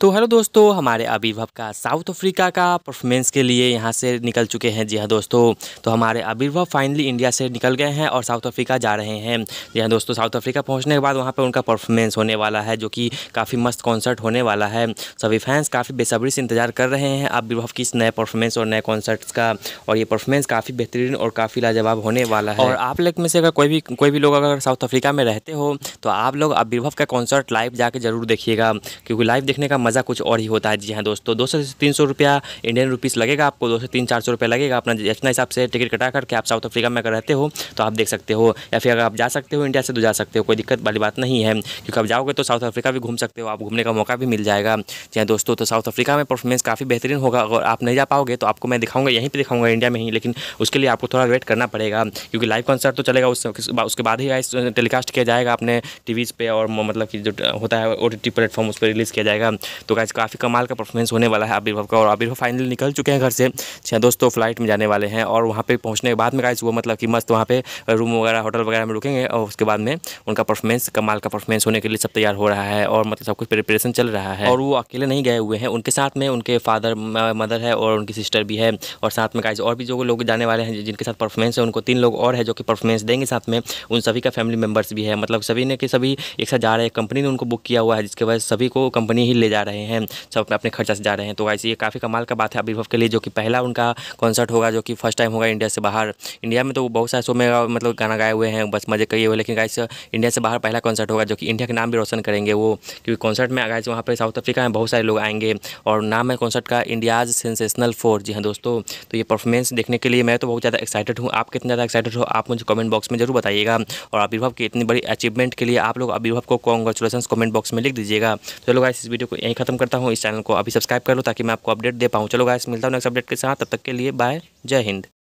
तो हेलो दोस्तों हमारे आविर्भव का साउथ अफ्रीका का परफॉर्मेंस के लिए यहाँ से निकल चुके हैं जी हाँ दोस्तों तो हमारे आविर्भव फाइनली इंडिया से निकल गए हैं और साउथ अफ्रीका जा रहे हैं जी हाँ दोस्तों साउथ अफ्रीका पहुँचने के बाद वहाँ पर उनका परफॉर्मेंस होने वाला है जो कि काफ़ी मस्त कॉन्सर्ट होने वाला है सभी फैंस काफ़ी बेसब्री से इंतजार कर रहे हैं आविर्भव की इस नए परफॉर्मेंस और नए कॉन्सर्ट्स का और ये परफॉर्मेंस काफ़ी बेहतरीन और काफ़ी लाजवाब होने वाला है और आप लोग में से अगर कोई भी कोई भी लोग अगर साउथ अफ्रीका में रहते हो तो आप लोग आविर्भव का कॉन्सर्ट लाइव जाके ज़रूर देखिएगा क्योंकि लाइव देखने का मज़ा कुछ और ही होता है जी हाँ दोस्तों दो सौ से तीन सौ रुपया इंडियन रुपीज़ लगेगा आपको दो से तीन चार सौ रुपया लगेगा अपना जितना हिसाब से टिकट कटा करके आप साउथ अफ्रीका में अगर रहते हो तो आप देख सकते हो या फिर अगर आप जा सकते हो इंडिया से तो जा सकते हो कोई दिक्कत वाली बात नहीं है क्योंकि आप जाओगे तो साउथ अफ्रीका भी घूम सकते हो आप घूमने का मौका भी मिल जाएगा जी हाँ दोस्तों तो साउथ अफ्रीका में परफॉर्मेंस काफ़ी बेहतरीन होगा अगर आप नहीं जा पाओगे तो आपको मैं दिखाऊंगा यहीं पर दिखाऊंगा इंडिया में ही लेकिन उसके लिए आपको थोड़ा वेट करना पड़ेगा क्योंकि लाइव कॉन्सर्ट तो चलेगा उसके बाद ही टेलीकास्ट किया जाएगा अपने टीवीज़ पे और मतलब कि जो होता है ओ टी प्लेटफॉर्म उस पर रिलीज़ किया जाएगा तो गाइज काफ़ी कमाल का परफॉर्मेंस होने वाला है आबिर्भव का और आबिर्भव फाइनली निकल चुके हैं घर से छः अच्छा, दोस्तों फ्लाइट में जाने वाले हैं और वहाँ पर पहुँचने के बाद में गाइज वो मतलब कि मस्त वहाँ पर रूम वगैरह होटल वगैरह में रुकेंगे और उसके बाद में उनका परफॉर्मेंस कमाल का परफॉर्मेंस होने के लिए सब तैयार हो रहा है और मतलब सब कुछ प्रिपरेशन चल रहा है और वो अकेले नहीं गए हुए हैं उनके साथ में उनके फादर मदर है और उनकी सिस्टर भी है और साथ में गाइज और भी जो लोग जाने वाले हैं जिनके साथ परफॉर्मेंस है उनको तीन लोग और है जो कि परफॉर्मेंस देंगे साथ में उन सभी का फैमिली मेम्बर्स भी है मतलब सभी ने कि सभी एक साथ जा रहे हैं कंपनी ने उनको बुक किया हुआ है जिसके वजह सभी को कंपनी ही ले जा रहे हैं सब अपने अपने खर्चा से जा रहे हैं तो ऐसे ये काफ़ी कमाल का बात है अभिभव के लिए जो कि पहला उनका कॉन्सर्ट होगा जो कि फर्स्ट टाइम होगा इंडिया से बाहर इंडिया में तो बहुत सारे शो में मतलब गाना गाए हुए हैं बस मज़े किए हुए लेकिन गाइस इंडिया से बाहर पहला कॉन्सर्ट होगा जो कि इंडिया का नाम भी रोशन करेंगे वो क्योंकि कॉन्सर्ट में गाइस वहाँ पर साउथ अफ्रीका में बहुत सारे लोग आएंगे और नाम है कॉन्सर्ट का इंडियाज सेंसेशनल फोर जी हाँ दोस्तों तो ये परफॉर्मेंस देखने के लिए मैं तो बहुत ज़्यादा एक्साइटेड हूँ आप कितना ज़्यादा एक्साइटेड हो आप मुझे कमेंट बॉक्स में जरूर बताइएगा और अभिभव की इतनी बड़ी अचीवमेंट के लिए आप लोग अभिभव को कॉन्ग्रेचुलेसन कमेंट बॉक्स में लिख दीजिएगा तो चलो गाइस इस वीडियो को यही यहीं खत्म करता हूँ इस चैनल को अभी सब्सक्राइब कर लो ताकि मैं आपको अपडेट दे पाऊँ चलो गाइस मिलता हूँ नेक्स्ट अपडेट के साथ तब तक के लिए बाय जय हिंद